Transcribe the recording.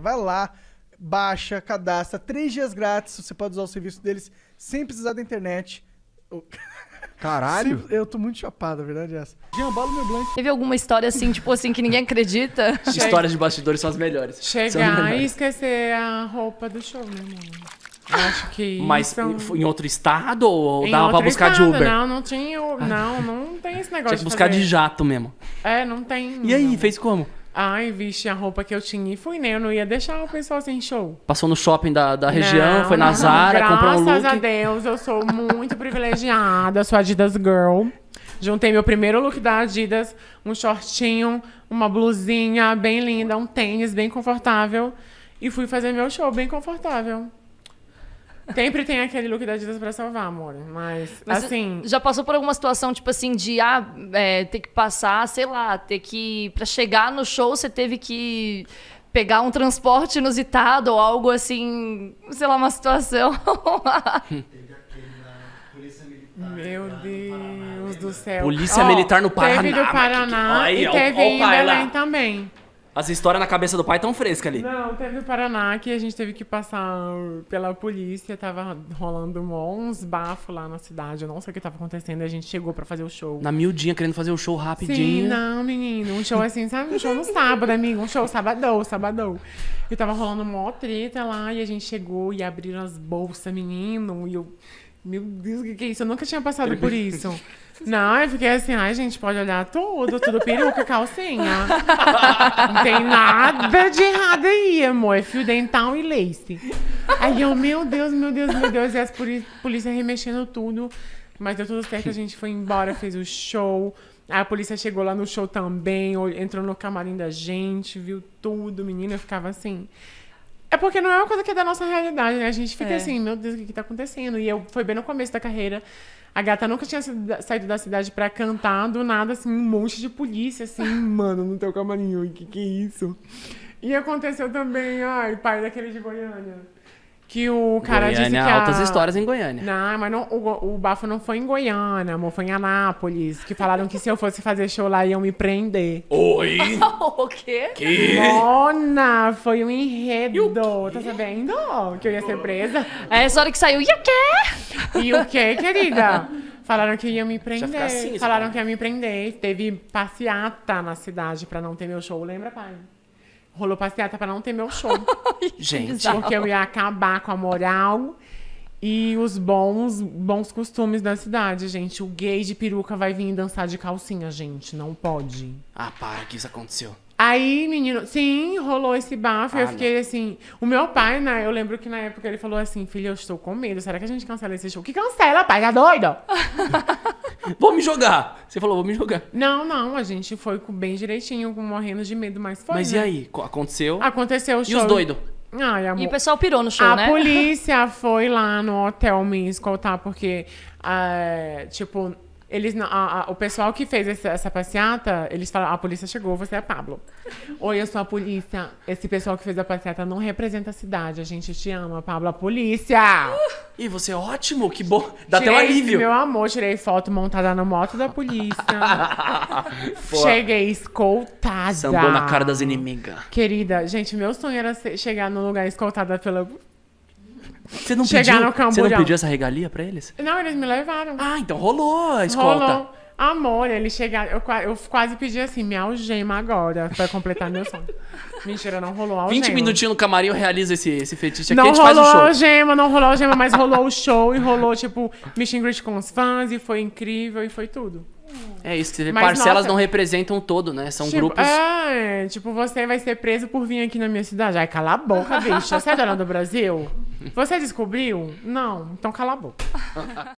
Vai lá, baixa, cadastra, três dias grátis, você pode usar o serviço deles sem precisar da internet. Caralho! eu tô muito chapado, a verdade é essa. Jambalo meu blanco. Teve alguma história assim, tipo assim, que ninguém acredita? Histórias de bastidores são as melhores. Chegar e esquecer a roupa do show, né, meu irmão. Acho que. Mas isso... É em outro estado ou em dava pra buscar estado, de Uber? Não, não tinha Uber. Ah. Não, não tem esse negócio. Tinha que buscar fazer. de jato mesmo. É, não tem. E aí, fez como? Ai, vixe, a roupa que eu tinha e fui, né? Eu não ia deixar o pessoal sem assim, show. Passou no shopping da, da região, não, foi na Zara, comprou um look. Graças a Deus, eu sou muito privilegiada, sou Adidas Girl. Juntei meu primeiro look da Adidas, um shortinho, uma blusinha bem linda, um tênis bem confortável. E fui fazer meu show bem confortável. Sempre tem aquele look da Adidas pra salvar, amor. Mas, Mas assim. Já passou por alguma situação, tipo assim, de ah, é, ter que passar, sei lá, ter que. Pra chegar no show, você teve que pegar um transporte inusitado ou algo assim, sei lá, uma situação. Meu Deus do céu. Polícia Militar no Paraná. Teve do Paraná que... e teve em Belém também. As histórias na cabeça do pai tão frescas ali. Não, teve o Paraná que a gente teve que passar pela polícia, tava rolando uns bafos lá na cidade, eu não sei o que tava acontecendo, e a gente chegou pra fazer o show. Na miudinha, querendo fazer o show rapidinho. Sim, não, menino, um show assim, sabe? Um show no sábado, amigo, um show sabadão, sabadão. E tava rolando mó treta lá, e a gente chegou e abriram as bolsas, menino, e eu... Meu Deus, o que, que é isso? Eu nunca tinha passado por isso. Não, eu é fiquei assim, ai, gente, pode olhar tudo, tudo peruca, calcinha. Não tem nada de errado aí, amor. É fio dental e lace. Aí eu, meu Deus, meu Deus, meu Deus, e as polícia remexendo tudo. Mas deu tudo certo, a gente foi embora, fez o show. Aí a polícia chegou lá no show também, entrou no camarim da gente, viu tudo, menina, eu ficava assim. É porque não é uma coisa que é da nossa realidade, né? A gente fica é. assim, meu Deus, o que, que tá acontecendo? E eu foi bem no começo da carreira. A gata nunca tinha saído da cidade pra cantar, do nada, assim, um monte de polícia, assim, mano, no teu camarim, o que que é isso? E aconteceu também, ai, pai daquele de Goiânia. Que o cara Goiânia, disse que a... altas histórias em Goiânia. Não, mas não, o, o bafo não foi em Goiânia, amor, foi em Anápolis. Que falaram que se eu fosse fazer show lá, iam me prender. Oi? o quê? Que? Mona, foi um enredo. Tá sabendo? Que eu ia ser presa. É essa hora que saiu, e o quê? E o quê, querida? Falaram que iam me prender. Assim, Falaram cara. que iam me prender. Teve passeata na cidade pra não ter meu show, lembra, pai? rolou passeata tá, para não ter meu show. Gente. Porque eu ia acabar com a moral e os bons bons costumes da cidade, gente. O gay de peruca vai vir dançar de calcinha, gente. Não pode. Ah, para que isso aconteceu. Aí, menino, sim, rolou esse bafo. Ah, eu fiquei não. assim. O meu pai, né? Eu lembro que na época ele falou assim: Filha, eu estou com medo. Será que a gente cancela esse show? Que cancela, pai? Tá doido? Vou me jogar. Você falou, vou me jogar. Não, não, a gente foi bem direitinho, morrendo de medo, mas foi. Mas né? e aí? Aconteceu? Aconteceu o show. E os doidos? Ai, amor. E o pessoal pirou no show, a né? A polícia foi lá no hotel me escoltar, tá? porque, ah, tipo, eles, a, a, o pessoal que fez essa, essa passeata, eles falam, ah, a polícia chegou, você é Pablo. Oi, eu sou a polícia. Esse pessoal que fez a passeata não representa a cidade. A gente te ama, Pablo, a polícia! Uh, e você é ótimo, que bom. Dá tirei, até um alívio. Meu amor, tirei foto montada na moto da polícia. Cheguei escoltada. Sambou na cara das inimigas. Querida, gente, meu sonho era ser, chegar num lugar escoltada pela você não pediu, no Você não pediu essa regalia pra eles? Não, eles me levaram. Ah, então rolou a escolta. Rolou. Amor, eles chegaram. Eu, eu quase pedi assim, me algema agora pra completar meu sonho. Mentira, não rolou algema. 20 minutinhos no camarim eu realizo esse, esse fetiche aqui, não a gente faz o show. Não rolou algema, não rolou algema, mas rolou o show e rolou, tipo, meeting greet com os fãs e foi incrível e foi tudo. É isso, que você vê, parcelas nossa, não representam todo, né? São tipo, grupos. É, tipo, você vai ser preso por vir aqui na minha cidade. Ai, cala a boca, bicho. Você é dona do Brasil? Você descobriu? Não, então cala a boca.